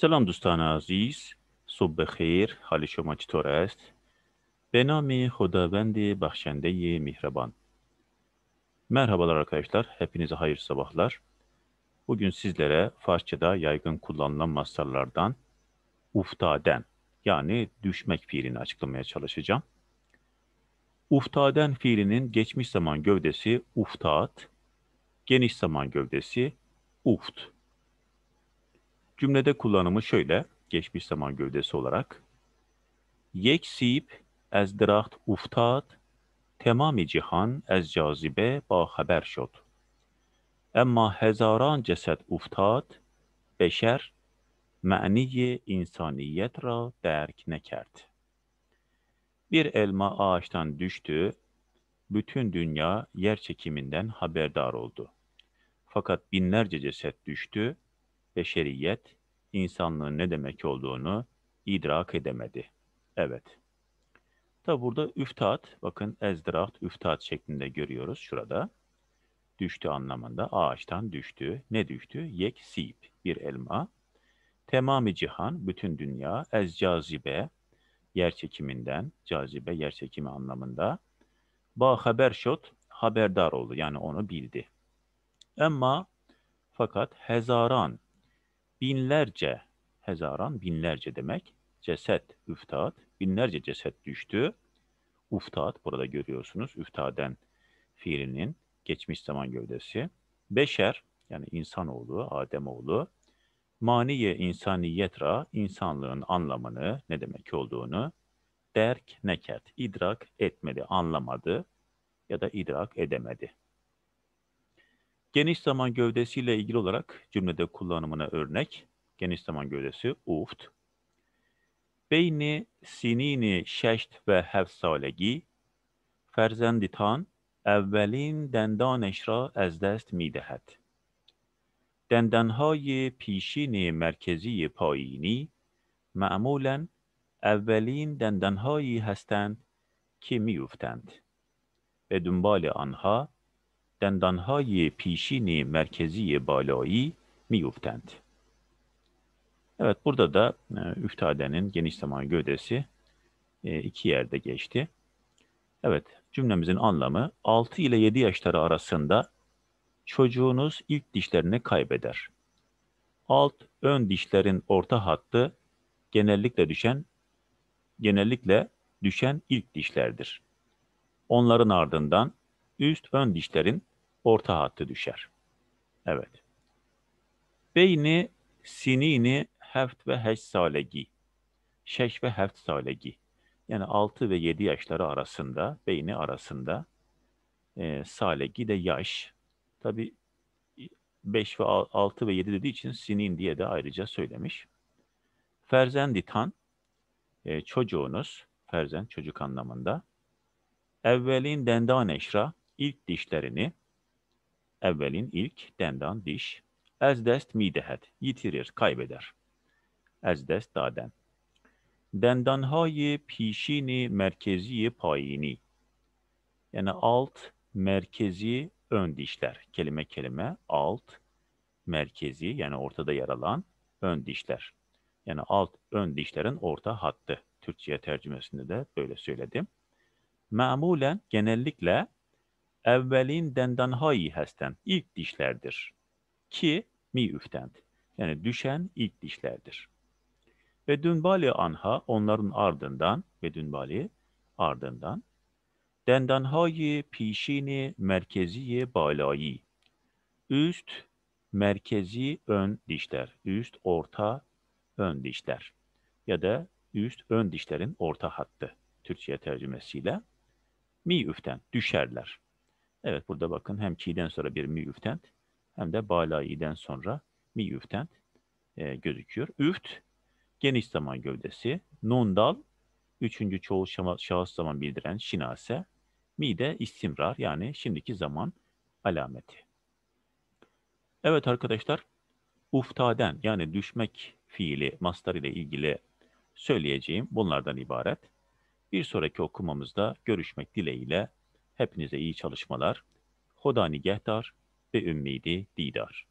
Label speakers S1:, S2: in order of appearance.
S1: سلام دوستان عزیز صبح خیر حال شما چطور است؟ به نام خداوند بخشنده مهربان Merhabalar arkadaşlar, hepinize hayırlı sabahlar. Bugün sizlere Farsçada yaygın kullanılan mastarlardan uftaden yani düşmek fiilini açıklamaya çalışacağım. Uftaden fiilinin geçmiş zaman gövdesi "uftat", geniş zaman gövdesi uft Cümlede kullanımı şöyle, geçmiş zaman gövdesi olarak. Yek sip ez draht uftad, temami cihan ez cazibe ba haber şod. Emma hezaran ceset uftat, beşer ma'niyi insaniyet ra derk nekert. Bir elma ağaçtan düştü, bütün dünya yer çekiminden haberdar oldu. Fakat binlerce ceset düştü, ve beşeriyet insanlığın ne demek olduğunu idrak edemedi. Evet. Tabi burada üftat, bakın ezdraht, üftat şeklinde görüyoruz şurada. Düştü anlamında ağaçtan düştü. Ne düştü? Yek sip, bir elma. Temami cihan, bütün dünya, ez cazibe, yer çekiminden, cazibe yer çekimi anlamında. Ba haber şot, haberdar oldu yani onu bildi. Ama fakat hezaran binlerce, hezaran binlerce demek. Ceset, üftaat, binlerce ceset düştü. Uftaat burada görüyorsunuz. Üftaden fiilinin geçmiş zaman gövdesi. Beşer yani insanoğlu, Ademoğlu. Maniye insaniyetra insanlığın anlamını, ne demek olduğunu derk, neket, idrak etmedi, anlamadı ya da idrak edemedi. Geniş zaman gövdesiyle ilgili olarak cümlede kullanımına örnek. Geniş zaman gövdesi بین Beyni sinini و هفت سالگی فرزندتان اولین دندانش را از دست می دهد. دندانهای پیشین مرکزی پایینی معمولا اولین دندانهایی هستند که میفتند. به دنبال آنها دندانهای پیشین merkezi بالایی miyuftend. Evet burada da e, üftadenin geniş zaman gövdesi e, iki yerde geçti. Evet cümlemizin anlamı 6 ile 7 yaşları arasında çocuğunuz ilk dişlerini kaybeder. Alt ön dişlerin orta hattı genellikle düşen genellikle düşen ilk dişlerdir. Onların ardından üst ön dişlerin orta hattı düşer. Evet. Beyni sinini heft ve heç salegi. Şeş ve heft salegi. Yani 6 ve 7 yaşları arasında, beyni arasında e, salegi de yaş. Tabi 5 ve 6 ve 7 dediği için sinin diye de ayrıca söylemiş. Ferzenditan, e, çocuğunuz, ferzen çocuk anlamında. Evvelin dendaneşra, ilk dişlerini, Evvelin ilk, dendan diş. az Ezdest midehet, yitirir, kaybeder. Az dest daden. Dendanhay pişini merkezi payini. Yani alt, merkezi, ön dişler. Kelime kelime alt, merkezi yani ortada yer alan ön dişler. Yani alt ön dişlerin orta hattı. Türkçe tercümesinde de böyle söyledim. Mamulen genellikle evvelin dendanhایی هستند. ilk dişlerdir. Ki mi üftend. Yani düşen ilk dişlerdir. Ve dünbali anha onların ardından ve dünbali ardından dendanhayı pişini merkeziye balayı üst merkezi ön dişler üst orta ön dişler ya da üst ön dişlerin orta hattı Türkçe tercümesiyle mi üften düşerler. Evet burada bakın hem ki'den sonra bir mi üftent hem de balai'den sonra mi üftent e, gözüküyor. Üft geniş zaman gövdesi. Nun üçüncü çoğu şahıs zaman bildiren şinase. Mi de istimrar yani şimdiki zaman alameti. Evet arkadaşlar uftaden yani düşmek fiili mastar ile ilgili söyleyeceğim bunlardan ibaret. Bir sonraki okumamızda görüşmek dileğiyle. Hepinize iyi çalışmalar. Hodani Gehtar ve Ümmidi Didar.